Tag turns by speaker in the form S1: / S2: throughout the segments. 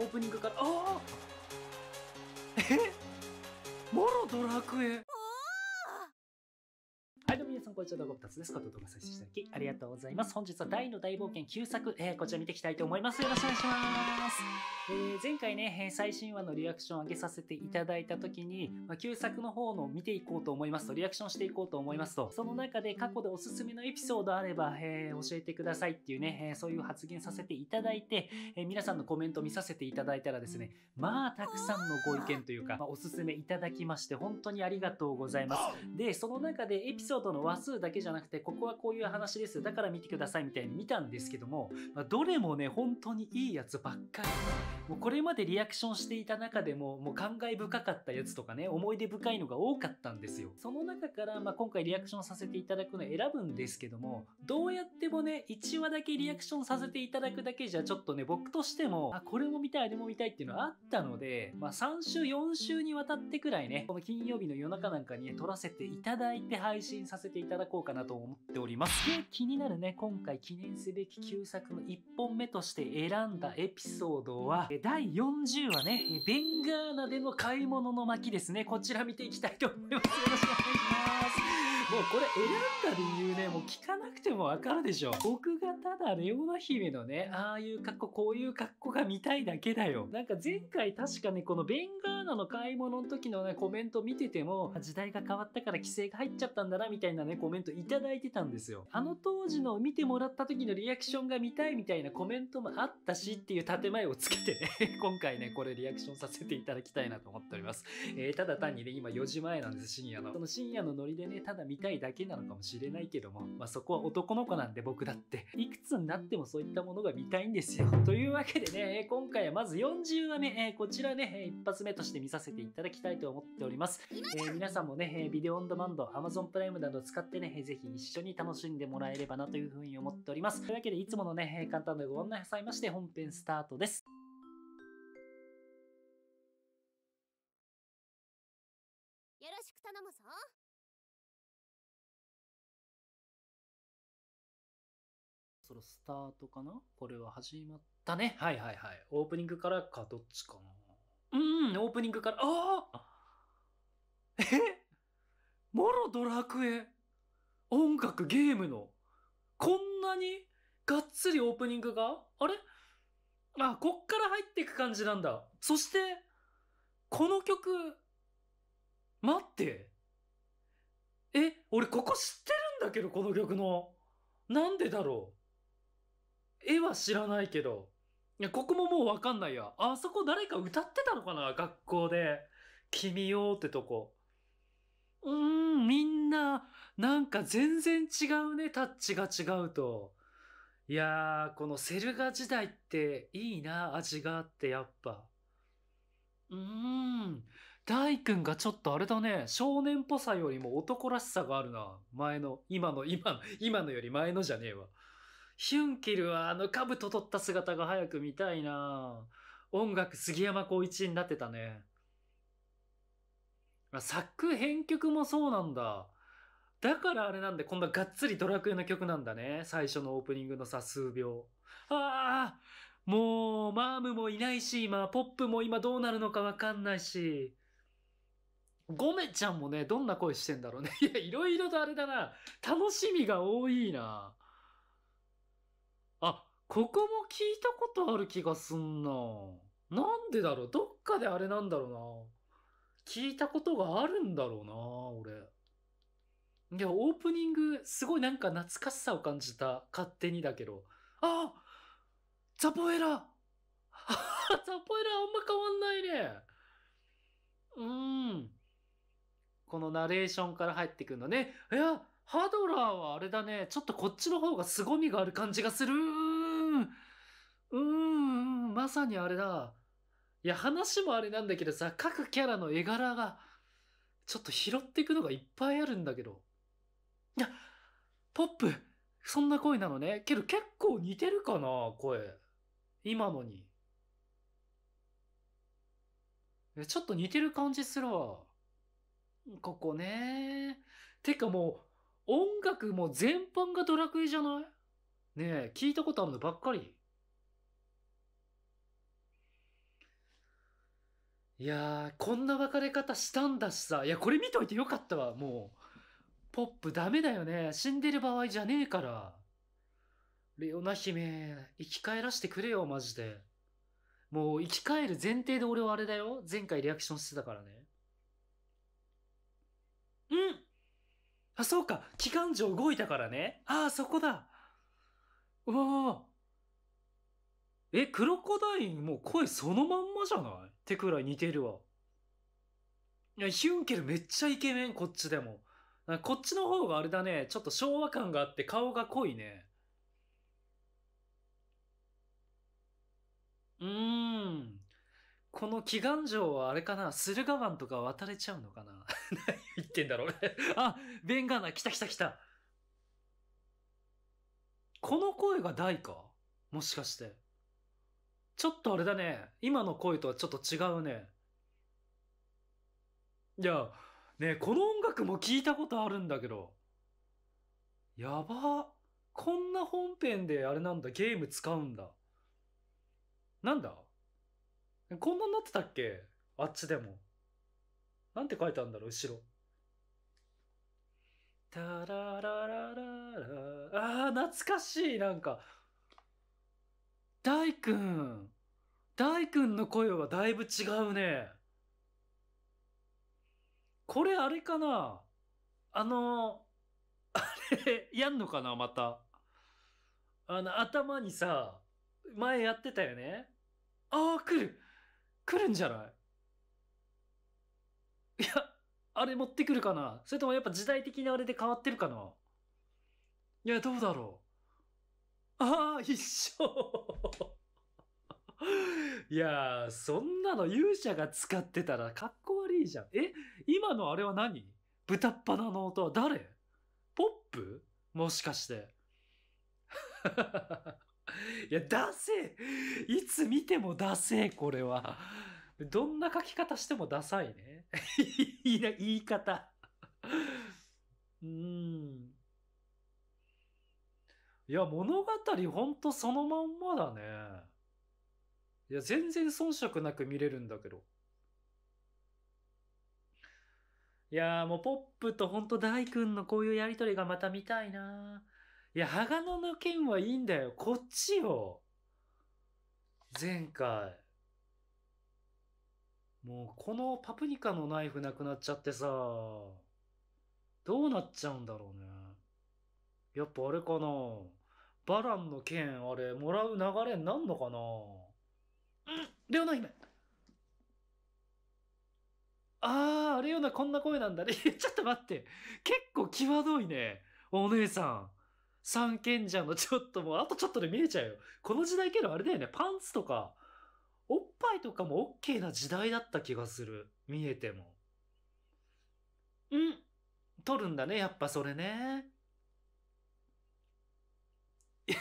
S1: オープニングからああえもろドラクエさん、ご視聴動つです。と動画再生いただきありがとうございます。本日は大の大冒険9作、えー、こちら見ていきたいと思います。よろしくお願いします。えー、前回ね、最新話のリアクション上げさせていただいた時に、まあ、旧作の方の見ていこうと思いますと、リアクションしていこうと思いますと、その中で過去でおすすめのエピソードあれば、えー、教えてくださいっていうね、えそういう発言させていただいて、え皆さんのコメントを見させていただいたらですね、まあ、たくさんのご意見というか、まあ、おすすめいただきまして、本当にありがとうございます。で、その中でエピソードの数だけじゃなくてここはこういう話ですだから見てくださいみたいに見たんですけども、まあ、どれもね本当にいいやつばっかりもうこれまでリアクションしていた中でももう感慨深かったやつとかね思い出深いのが多かったんですよその中から、まあ、今回リアクションさせていただくの選ぶんですけどもどうやってもね1話だけリアクションさせていただくだけじゃちょっとね僕としてもあこれも見たいあれも見たいっていうのはあったので、まあ、3週4週にわたってくらいねこの金曜日の夜中なんかに、ね、撮らせていただいて配信させていただただこうかなと思っております。で、気になるね、今回記念すべき旧作の1本目として選んだエピソードは、第40話ね、ベンガーナでの買い物の巻ですね。こちら見ていきたいと思います。よろしくお願いします。これ選んだ理由ね、もう聞かなくてもわかるでしょ。僕がただレオナ姫のね、ああいう格好、こういう格好が見たいだけだよ。なんか前回確かね、このベンガーナの買い物の時のね、コメント見てても、時代が変わったから規制が入っちゃったんだな、みたいなね、コメントいただいてたんですよ。あの当時の見てもらった時のリアクションが見たいみたいなコメントもあったしっていう建前をつけてね、今回ね、これリアクションさせていただきたいなと思っております。えー、ただ単にね、今4時前なんです、深夜の。その深夜のノリでね、ただ見たいたいだけなのかもしれないけども、まあ、そこは男の子なんで僕だって、いくつになってもそういったものが見たいんですよ。というわけでね、今回はまず40話目、えこちらね、一発目として見させていただきたいと思っております。えー、皆さんもね、ビデオオンドマンド、Amazon プライムなど使ってね、ぜひ一緒に楽しんでもらえればなというふうに思っております。というわけで、いつものね、簡単なご案内さいまして、本編スタートです。そろスタートかなこれは始まったね。はいはいはい。オープニングからか、どっちかな。うん、オープニングから、ああえもろドラクエ音楽、ゲームの。こんなにがっつりオープニングがあれあ、こっから入っていく感じなんだ。そして、この曲、待って。え、俺ここ知ってるんだけど、この曲の。なんでだろう絵は知らないけど。いや、ここももうわかんないや。あそこ誰か歌ってたのかな学校で。君よってとこ。うーん、みんな、なんか全然違うね、タッチが違うと。いやー、このセルガ時代っていいな、味があって、やっぱ。うーん。大君がちょっとあれだね、少年っぽさよりも男らしさがあるな。前の、今の、今の、今のより前のじゃねえわ。ヒュンケルはあの兜取った姿が早く見たいな音楽杉山浩一になってたね。作編曲もそうなんだ。だからあれなんで、こんながっつりドラクエの曲なんだね。最初のオープニングのさ、数秒。ああもう、マームもいないし、今、ポップも今どうなるのかわかんないし。ゴメちゃんもね、どんな声してんだろうね。いや、いろいろとあれだな。楽しみが多いな。ここも聞いたことある気がすんな。なんでだろうどっかであれなんだろうな。聞いたことがあるんだろうな、俺。いや、オープニング、すごいなんか懐かしさを感じた。勝手にだけど。あザポエラ ザポエラあんま変わんないね。うーん。このナレーションから入ってくるのね。いや、ハドラーはあれだね。ちょっとこっちの方が凄みがある感じがする。うん、まさにあれだ。いや、話もあれなんだけどさ、各キャラの絵柄が、ちょっと拾っていくのがいっぱいあるんだけど。いや、ポップ、そんな声なのね。けど結構似てるかな、声。今のに。ちょっと似てる感じするわ。ここね。てかもう、音楽も全般がドラクエじゃないねえ、聞いたことあるのばっかり。いやー、こんな別れ方したんだしさ。いや、これ見といてよかったわ、もう。ポップダメだよね。死んでる場合じゃねえから。レオナ姫、生き返らしてくれよ、マジで。もう、生き返る前提で俺はあれだよ。前回リアクションしてたからね。うんあ、そうか。機関情動いたからね。ああ、そこだ。うわえ、クロコダインもう声そのまんまじゃないってくらい似てるわ。いや、ヒュンケルめっちゃイケメン、こっちでも。こっちの方があれだね、ちょっと昭和感があって顔が濃いね。うーん。この祈願城はあれかな駿河湾とか渡れちゃうのかな 何言ってんだろう あ、ベンガーナ来た来た来た。この声が大かもしかして。ちょっとあれだね。今の声とはちょっと違うね。いや、ねこの音楽も聞いたことあるんだけど。やば。こんな本編であれなんだ、ゲーム使うんだ。なんだこんなになってたっけあっちでも。なんて書いてあるんだろう、後ろ。タラララララああ、懐かしい、なんか。大君。大君の声はだいぶ違うね。これあれかなあの、あれ、やんのかなまた。あの、頭にさ、前やってたよねああ、来る来るんじゃないいや、あれ持ってくるかなそれともやっぱ時代的なあれで変わってるかないや、どうだろう。ああ、一緒 いやー、そんなの勇者が使ってたらかっこ悪いじゃん。え今のあれは何豚っ鼻の音は誰ポップもしかして。いや、ダセいつ見てもダセこれは。どんな書き方してもダサいね。いいな、言い方。うん。いや、物語ほんとそのまんまだね。いや、全然遜色なく見れるんだけど。いやーもうポップとほんと大君のこういうやりとりがまた見たいなー。いや、鋼の剣はいいんだよ。こっちよ。前回。もうこのパプニカのナイフなくなっちゃってさ、どうなっちゃうんだろうね。やっぱあれかなバランの剣、あれ、もらう流れになんのかなうんレオナ姫あー、レオナこんな声なんだね。ちょっと待って。結構際どいね。お姉さん。三賢者のちょっともう、あとちょっとで見えちゃうよ。この時代けどあれだよね。パンツとか、おっぱいとかも OK な時代だった気がする。見えても。うん。取るんだね、やっぱそれね。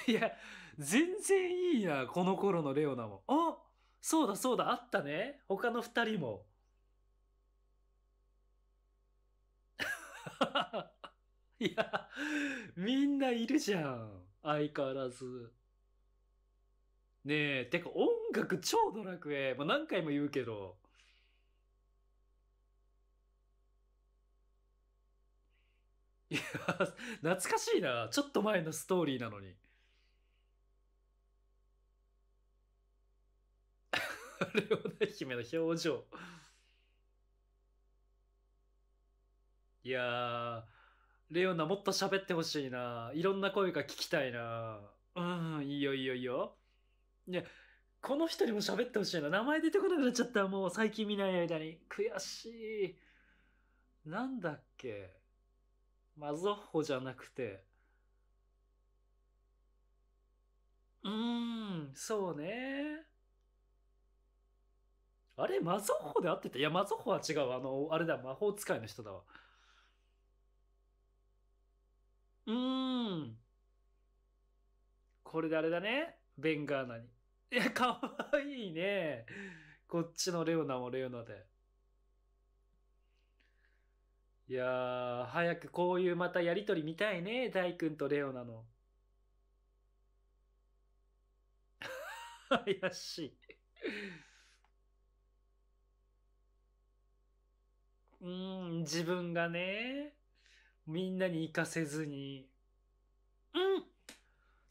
S1: いや、全然いいな、この頃のレオナも。あそうだそうだ、あったね。他の二人も。いや、みんないるじゃん。相変わらず。ねえ、てか音楽超ドラクエ。もう何回も言うけど。いや、懐かしいな。ちょっと前のストーリーなのに。レオナ姫の表情。いやー、レオナもっと喋ってほしいな。いろんな声が聞きたいな。うん、いいよいいよいいよ。ね、この人にも喋ってほしいな。名前出てこなくなっちゃった。もう最近見ない間に。悔しい。なんだっけ。マゾッホじゃなくて。うーん、そうね。あれ、マゾホで合ってたいや、マゾホは違う。あの、あれだ、魔法使いの人だわ。うーん。これであれだね。ベンガーナに。いや、かわいいね。こっちのレオナもレオナで。いやー、早くこういうまたやりとり見たいね。大君とレオナの。怪しい。うん、自分がね、みんなに行かせずに。うん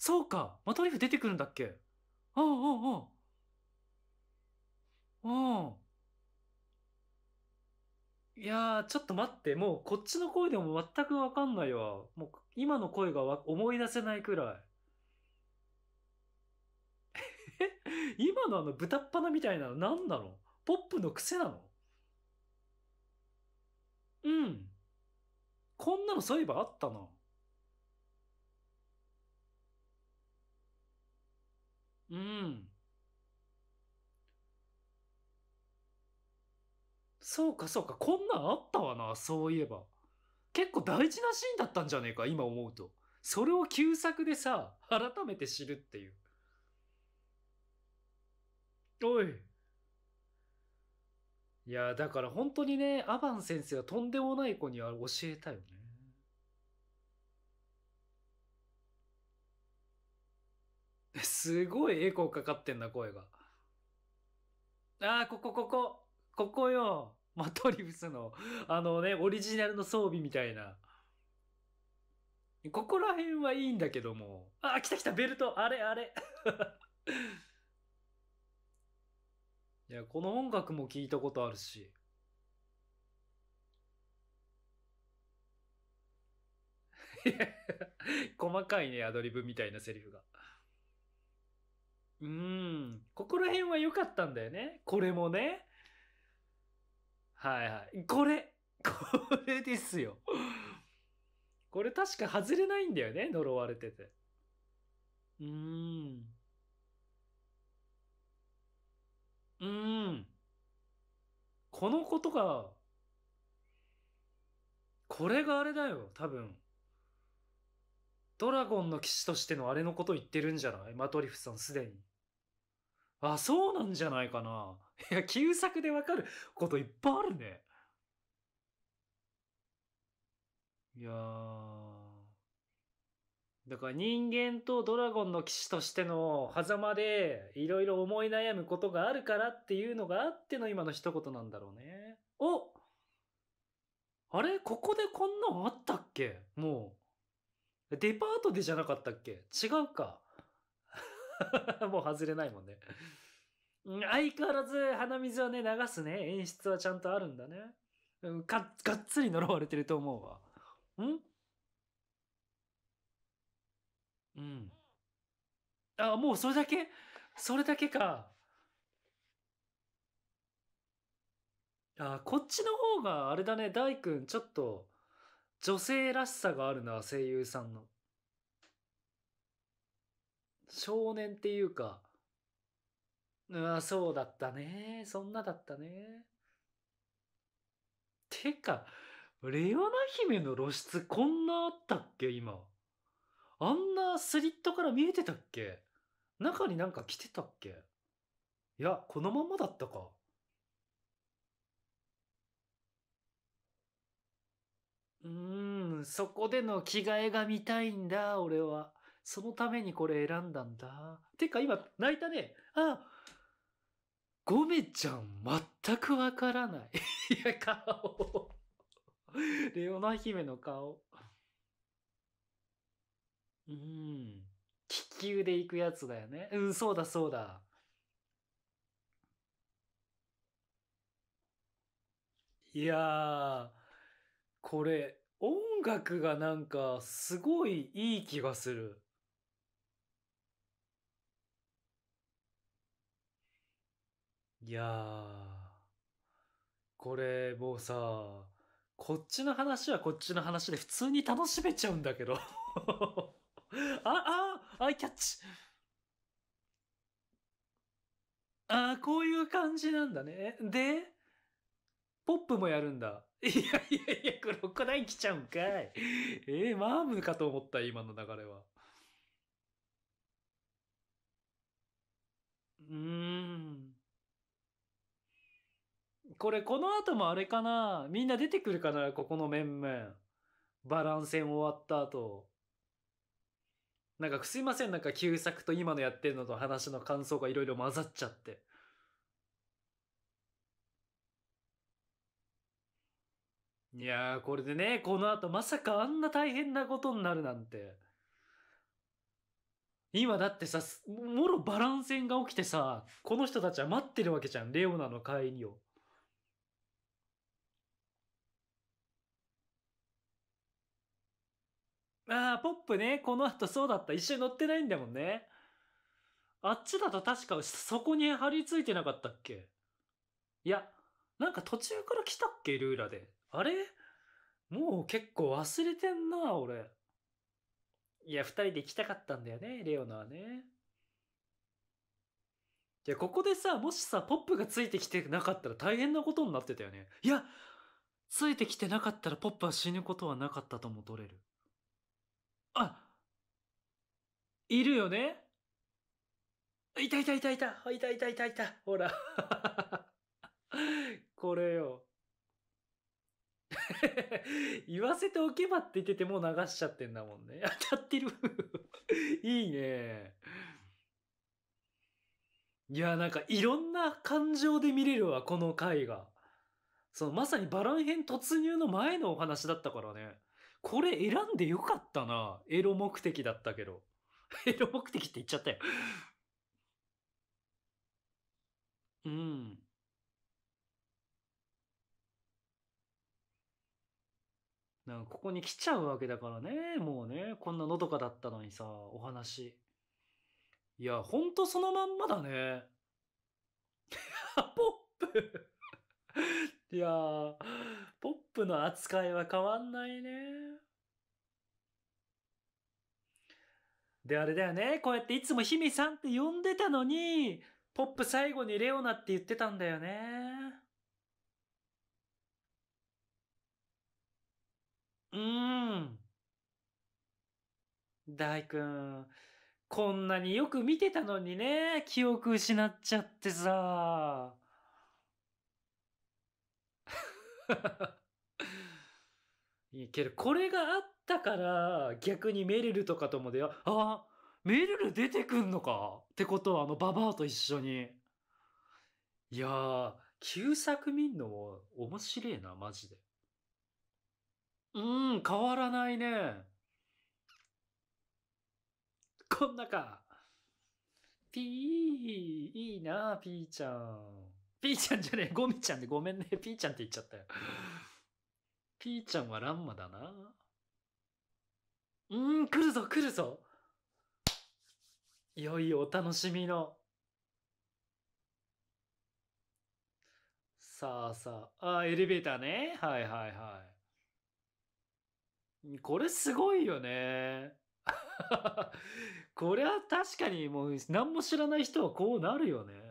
S1: そうかマトリフ出てくるんだっけああ、ああ、ああ。いやー、ちょっと待って、もうこっちの声でも全くわかんないわ。もう今の声が思い出せないくらい。今のあの豚っ鼻みたいなの何なのポップの癖なのうん。こんなのそういえばあったな。うん。そうかそうか、こんなんあったわな、そういえば。結構大事なシーンだったんじゃねえか、今思うと。それを旧作でさ、改めて知るっていう。おい、いや、だから本当にね、アバン先生はとんでもない子には教えたよね。すごいエコーかかってんな、声が。ああ、ここ、ここ、ここよ。マトリウスの、あのね、オリジナルの装備みたいな。ここら辺はいいんだけども。あ、来た来た、ベルト。あれ、あれ。いや、この音楽も聞いたことあるし。細かいね、アドリブみたいなセリフが。うん。ここら辺は良かったんだよね。これもね。はいはい。これこれですよ。これ確か外れないんだよね、呪われてて。うーん。うん。このことが、これがあれだよ、多分。ドラゴンの騎士としてのあれのこと言ってるんじゃないマトリフさんすでに。あ、そうなんじゃないかな。いや、旧作でわかることいっぱいあるね。いやー。だから人間とドラゴンの騎士としての狭間でいろいろ思い悩むことがあるからっていうのがあっての今の一言なんだろうね。おあれここでこんなんあったっけもう。デパートでじゃなかったっけ違うか。もう外れないもんね。相変わらず鼻水はね、流すね。演出はちゃんとあるんだね。か、がっつり呪われてると思うわ。んうん。あ、もうそれだけそれだけか。あ、こっちの方が、あれだね、大君、ちょっと、女性らしさがあるな、声優さんの。少年っていうか、うわ、そうだったね。そんなだったね。てか、レオナ姫の露出こんなあったっけ今。あんなスリットから見えてたっけ中になんか来てたっけいや、このままだったか。うーん、そこでの着替えが見たいんだ、俺は。そのためにこれ選んだんだ。てか今、泣いたね。あ、ごめちゃん、全くわからない。いや、顔。レオナ姫の顔。うん。気球で行くやつだよね。うん、そうだそうだ。いやー、これ、音楽がなんか、すごいいい気がする。いやー、これ、もうさ、こっちの話はこっちの話で普通に楽しめちゃうんだけどあ、あ、アイキャッチ。ああ、こういう感じなんだね。で、ポップもやるんだ。いやいやいや、クロコダイン来ちゃうんかい。ええー、マームかと思った、今の流れは。うーん。これ、この後もあれかなみんな出てくるかなここの面々。バランス戦終わった後。なんかすいません、なんか旧作と今のやってるのと話の感想がいろいろ混ざっちゃって。いやー、これでね、この後まさかあんな大変なことになるなんて。今だってさ、もろバラン戦が起きてさ、この人たちは待ってるわけじゃん、レオナの帰りを。ああ、ポップね。この後そうだった。一緒に乗ってないんだもんね。あっちだと確かそこに張り付いてなかったっけいや、なんか途中から来たっけルーラで。あれもう結構忘れてんな、俺。いや、二人で行きたかったんだよね、レオナはね。いや、ここでさ、もしさ、ポップがついてきてなかったら大変なことになってたよね。いや、ついてきてなかったらポップは死ぬことはなかったとも取れる。あいるよねいたいたいたいたいたいたいたいたほら これよ 言わせておけばって言っててもう流しちゃってんだもんね。当たってるいいね。いや、なんかいろんな感情で見れるわ、この回が。そう、まさにバラン編突入の前のお話だったからね。これ選んでよかったな。エロ目的だったけど。エロ目的って言っちゃったよ。うん。なんかここに来ちゃうわけだからね、もうね、こんなのどかだったのにさ、お話。いや、ほんとそのまんまだね。ポップいやー、ポップの扱いは変わんないね。で、あれだよね。こうやっていつもひみさんって呼んでたのに、ポップ最後にレオナって言ってたんだよね。うーん。大君、こんなによく見てたのにね、記憶失っちゃってさ。いいけど、これがあったから、逆にメリルとかとも出会う。あメリル出てくんのかってことは、あの、ババアと一緒に。いやー、旧作見んのも面白えな、マジで。うーん、変わらないね。こんなか。ピー、いいな、ピーちゃん。ピーちゃんじゃねえ、ゴミちゃんでごめんね。ピーちゃんって言っちゃったよ。ピーちゃんはランマだな。うーん、来るぞ来るぞ。いよいよお楽しみの。さあさあ、ああ、エレベーターね。はいはいはい。これすごいよね。これは確かにもう何も知らない人はこうなるよね。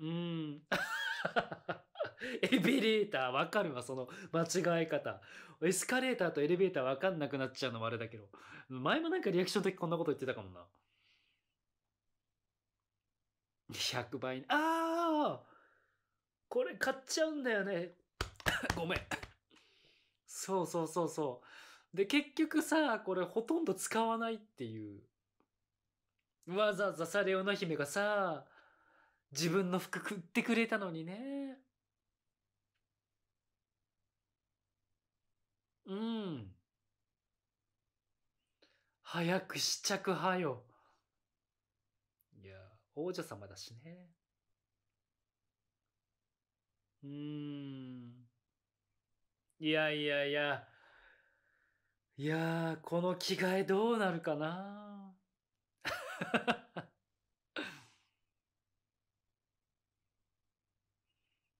S1: うん。エレベーターわかるわ、その間違え方。エスカレーターとエレベーターわかんなくなっちゃうのもあれだけど。前もなんかリアクションの時こんなこと言ってたかもな。100倍。ああこれ買っちゃうんだよね。ごめん。そうそうそうそう。で、結局さ、これほとんど使わないっていう。わざわざサレオナ姫がさ、自分の服食ってくれたのにね。うん。早く試着はよ。いや、王女様だしね。うーん。いやいやいや。いやこの着替えどうなるかな。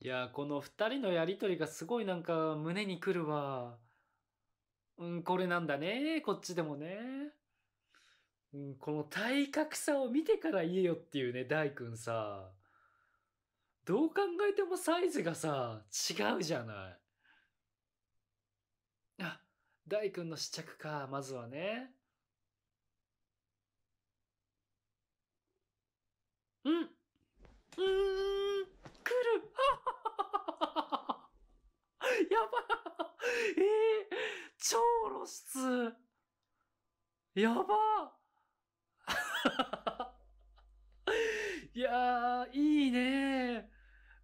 S1: いや、この二人のやりとりがすごいなんか胸にくるわ。うん、これなんだね。こっちでもね。うん、この体格差を見てから言えよっていうね、大君さ。どう考えてもサイズがさ、違うじゃない。あ、大君の試着か、まずはね。うん。うーん、来る。あやば えー、超露出やば いやー、いいね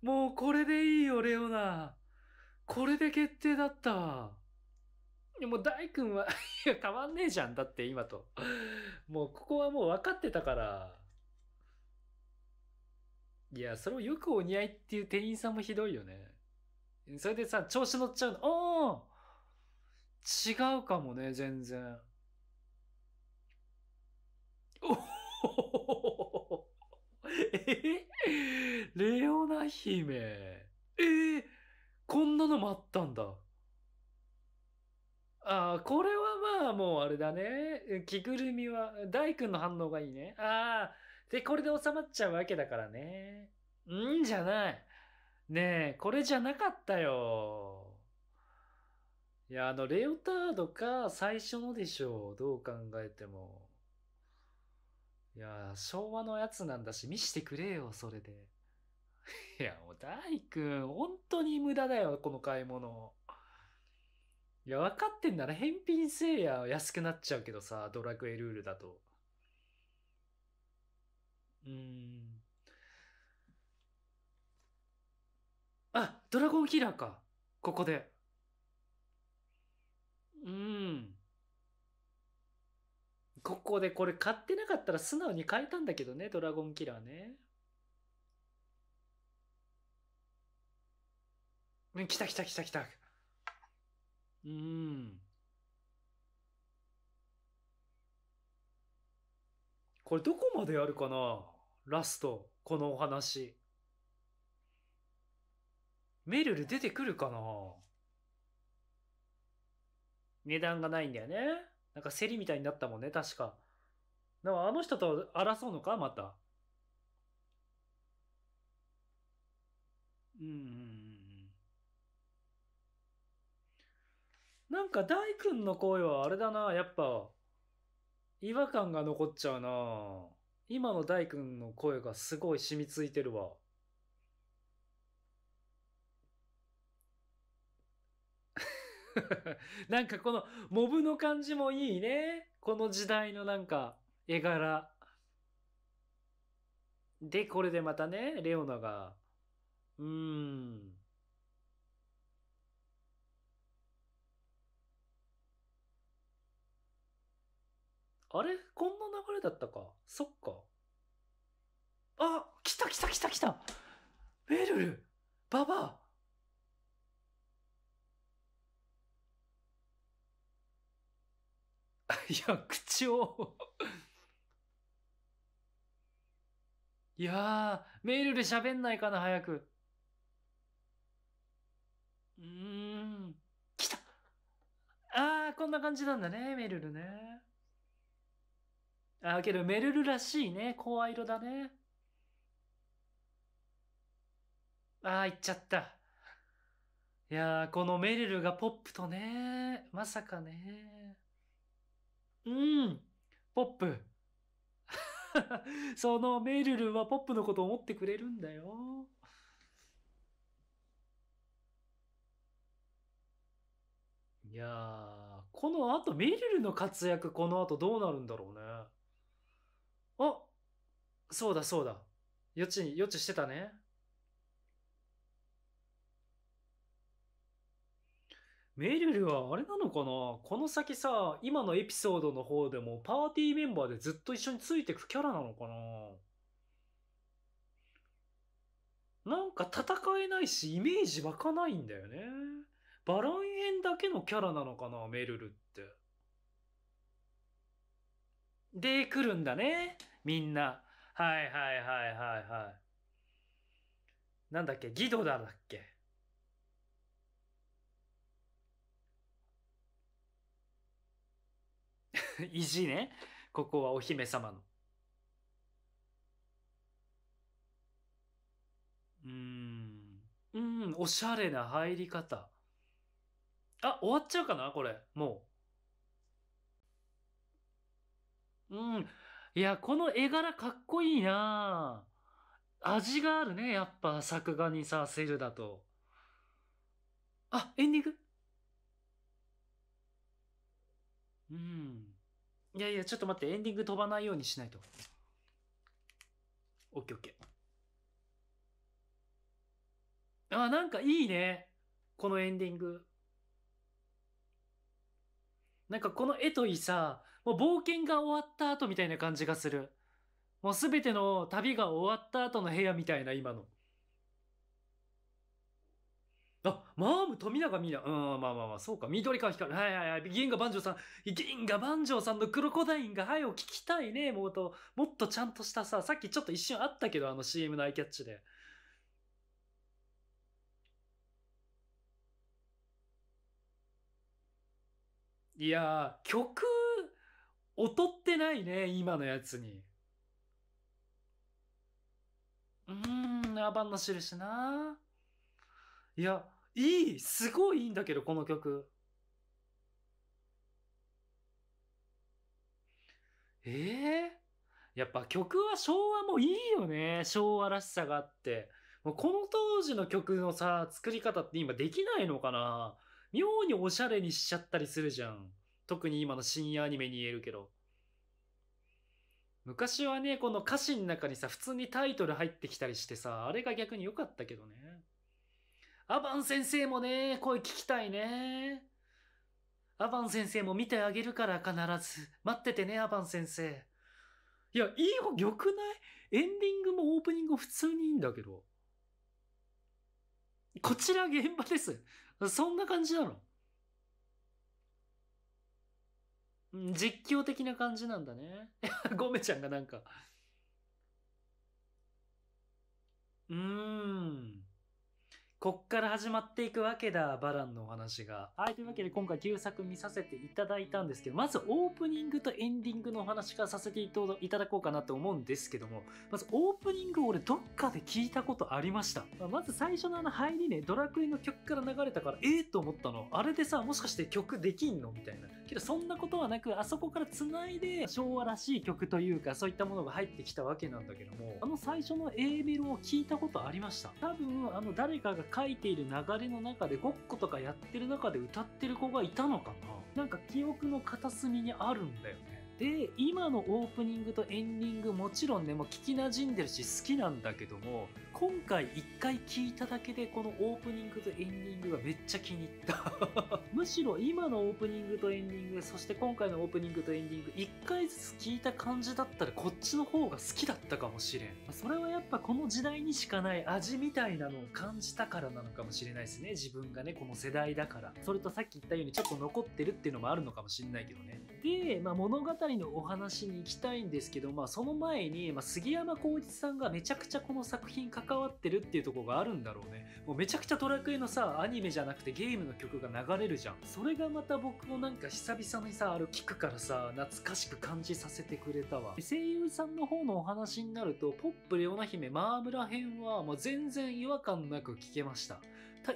S1: もうこれでいいよ、レオナ。これで決定だったわ。でも大君は いや、たまんねえじゃん。だって今と。もうここはもう分かってたから。いや、それをよくお似合いっていう店員さんもひどいよね。それでさ、調子乗っちゃうの。あー違うかもね、全然。えレオナ姫。えー、こんなのもあったんだ。ああ、これはまあもうあれだね。着ぐるみは、大君の反応がいいね。ああ、で、これで収まっちゃうわけだからね。んじゃない。ねえ、これじゃなかったよ。いや、あの、レオタードか最初のでしょう。どう考えても。いや、昭和のやつなんだし、見してくれよ、それで。いや、もう大君、本当に無駄だよ、この買い物。いや、分かってんなら返品せいや、安くなっちゃうけどさ、ドラクエルールだと。うーん。ドラゴンキラーか。ここで。うん。ここでこれ買ってなかったら素直に買えたんだけどね、ドラゴンキラーね。うん、来た来た来た来た。うん。これどこまでやるかなラスト、このお話。メルル出てくるかな値段がないんだよね。なんか競りみたいになったもんね、確か。だかあの人と争うのかまた。うんうんうん。なんか大君の声はあれだな、やっぱ、違和感が残っちゃうな。今の大君の声がすごい染みついてるわ。なんかこのモブの感じもいいね。この時代のなんか絵柄。で、これでまたね、レオナが、うーん。あれこんな流れだったか。そっか。あ来た来た来た来たベルルババア いや、口をいやー、メールで喋んないかな、早く。うーん。来たあー、こんな感じなんだね、メルルね。あー、けどメルルらしいね。声色だね。あー、行っちゃった。いやー、このメルルがポップとね、まさかね。うん、ポップ。そのメルルはポップのことを思ってくれるんだよ。いやー、この後、メルルの活躍、この後どうなるんだろうね。あそうだそうだ。予知、予知してたね。めるるはあれなのかなこの先さ、今のエピソードの方でもパーティーメンバーでずっと一緒についてくキャラなのかななんか戦えないし、イメージ湧かないんだよね。バラン園だけのキャラなのかなメルルって。で、来るんだね。みんな。はいはいはいはいはい。なんだっけギドだっけ 意地ね。ここはお姫様の。うーん。うーん、おしゃれな入り方。あ、終わっちゃうかなこれ。もう。うん。いや、この絵柄かっこいいな味があるね。やっぱ作画にさ、セルだと。あ、エンディングうん。いやいや、ちょっと待って、エンディング飛ばないようにしないと。オッケーオッケー。あ、なんかいいね。このエンディング。なんかこの絵といいさ、もう冒険が終わった後みたいな感じがする。もうすべての旅が終わった後の部屋みたいな今の。あ、マーム、富永美奈。うん、まあまあまあ、そうか。緑川光。はいはいはい。銀河万丈さん。銀河万丈さんのクロコダインが、はいを聞きたいね。もうと、もっとちゃんとしたさ、さっきちょっと一瞬あったけど、あの CM のアイキャッチで。いやー、曲、劣ってないね、今のやつに。うーん、アバンの印な。いや、いいすごいいいんだけどこの曲ええー、やっぱ曲は昭和もいいよね昭和らしさがあってもうこの当時の曲のさ作り方って今できないのかな妙におしゃれにしちゃったりするじゃん特に今の深夜アニメに言えるけど昔はねこの歌詞の中にさ普通にタイトル入ってきたりしてさあれが逆に良かったけどねアバン先生もね、声聞きたいね。アバン先生も見てあげるから必ず。待っててね、アバン先生。いや、いいよ、よくないエンディングもオープニングも普通にいいんだけど。こちら現場です。そんな感じなの。実況的な感じなんだね。ご めちゃんがなんか。うーん。こっから始まっていくわけだ、バランのお話が。はい、というわけで今回旧作見させていただいたんですけど、まずオープニングとエンディングのお話からさせていただこうかなと思うんですけども、まずオープニング俺どっかで聞いたことありました。まあ、まず最初のあの入りね、ドラクエの曲から流れたから、ええー、と思ったの。あれでさ、もしかして曲できんのみたいな。けどそんなことはなくあそこから繋いで昭和らしい曲というかそういったものが入ってきたわけなんだけどもあの最初の A メロを聞いたことありました多分あの誰かが書いている流れの中でごっことかやってる中で歌ってる子がいたのかななんか記憶の片隅にあるんだよねで今のオープニングとエンディングもちろんねもう聞きなじんでるし好きなんだけども今回1回聞いただけでこのオープニングとエンディングがめっちゃ気に入った むしろ今のオープニングとエンディングそして今回のオープニングとエンディング1回ずつ聞いた感じだったらこっちの方が好きだったかもしれんそれはやっぱこの時代にしかない味みたいなのを感じたからなのかもしれないですね自分がねこの世代だからそれとさっき言ったようにちょっと残ってるっていうのもあるのかもしれないけどねで、まあ、物語りのお話に行きたいんですけど、まあ、その前に、まあ、杉山浩一さんがめちゃくちゃこの作品関わってるっていうとこがあるんだろうねもうめちゃくちゃドラクエのさアニメじゃなくてゲームの曲が流れるじゃんそれがまた僕もなんか久々にさあれ聞くからさ懐かしく感じさせてくれたわ声優さんの方のお話になるとポップレオナ姫マーブラ編はもう全然違和感なく聞けました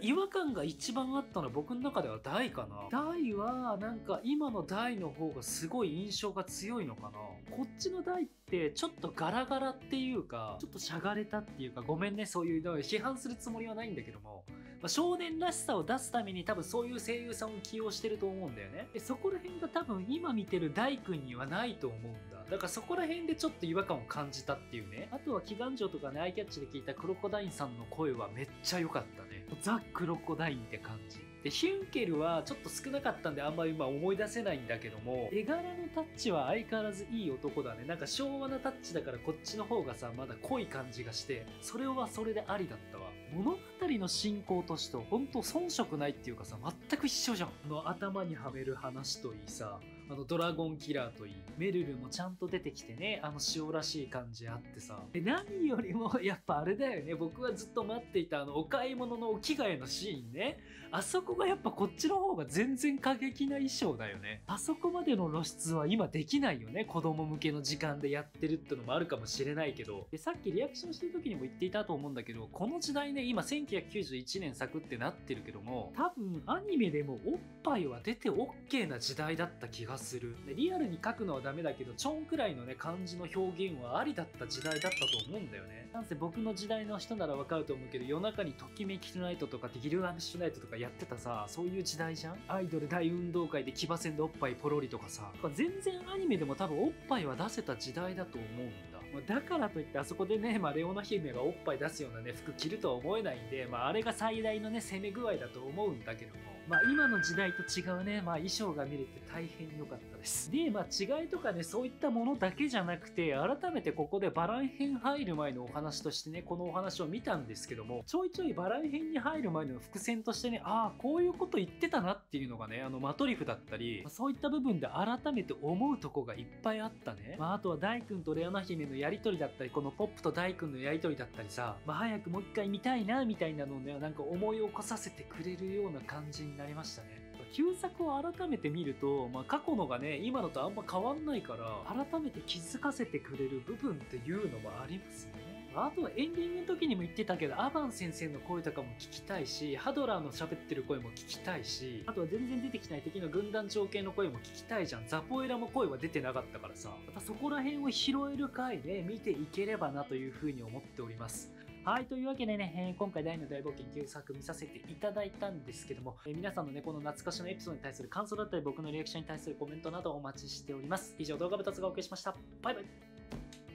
S1: 違和感が一番あったのは僕の中では大かな。大は、なんか今の大の方がすごい印象が強いのかな。こっちの大って、ちょっとガラガラっていうか、ちょっとしゃがれたっていうか、ごめんね、そういう、の批判するつもりはないんだけども、まあ、少年らしさを出すために多分そういう声優さんを起用してると思うんだよね。で、そこら辺が多分今見てる大君にはないと思うんだ。だからそこら辺でちょっと違和感を感じたっていうね。あとは祈願城とかね、アイキャッチで聞いたクロコダインさんの声はめっちゃ良かった。ザ・クロコダインって感じ。で、ヒュンケルはちょっと少なかったんであんまり今思い出せないんだけども、絵柄のタッチは相変わらずいい男だね。なんか昭和なタッチだからこっちの方がさ、まだ濃い感じがして、それはそれでありだったわ。物語の進行としと、ほんと遜色ないっていうかさ、全く一緒じゃん。の頭にはめる話といいさ、あのドラゴンキラーといいメルルもちゃんと出てきてねあの塩らしい感じあってさで何よりもやっぱあれだよね僕はずっと待っていたあのお買い物のお着替えのシーンねあそこがやっぱこっちの方が全然過激な衣装だよねあそこまでの露出は今できないよね子供向けの時間でやってるってのもあるかもしれないけどでさっきリアクションしてる時にも言っていたと思うんだけどこの時代ね今1991年作ってなってるけども多分アニメでもおっぱいは出て OK な時代だった気がするでリアルに書くのはダメだけどちょんくらいのね漢字の表現はありだった時代だったと思うんだよねなんせ僕の時代の人ならわかると思うけど夜中にときめきトナイトとかってギルアンシュナイトとかやってたさそういう時代じゃんアイドル大運動会で騎馬戦でおっぱいポロリとかさ全然アニメでも多分おっぱいは出せた時代だと思うんだ、まだからといってあそこでね、まあ、レオナ姫がおっぱい出すようなね服着るとは思えないんで、まあ、あれが最大のね攻め具合だと思うんだけどもまあ、今の時代と違うね、まあ、衣装が見れて大変良かったです。で、まあ、違いとかね、そういったものだけじゃなくて、改めてここでバラン編入る前のお話としてね、このお話を見たんですけども、ちょいちょいバラン編に入る前の伏線としてね、ああ、こういうこと言ってたなっていうのがね、あの、マトリフだったり、まそういった部分で改めて思うとこがいっぱいあったね。まあ、あとは大君とレアナ姫のやりとりだったり、このポップと大君のやりとりだったりさ、まあ、早くもう一回見たいな、みたいなのをね、なんか思い起こさせてくれるような感じになりましたね旧作を改めて見ると、まあ、過去のがね今のとあんま変わんないから改めて気づかせてくれる部分っていうのもありますねあとはエンディングの時にも言ってたけどアバン先生の声とかも聞きたいしハドラーの喋ってる声も聞きたいしあとは全然出てきない敵の軍団長系の声も聞きたいじゃんザポエラも声は出てなかったからさまたそこら辺を拾える回で見ていければなというふうに思っておりますはい、というわけでね、え今回大の大冒険9作見させていただいたんですけども、え皆さんのね、この懐かしのエピソードに対する感想だったり、僕のリアクションに対するコメントなどお待ちしております。以上、動画部達がお送りしました。バイバイ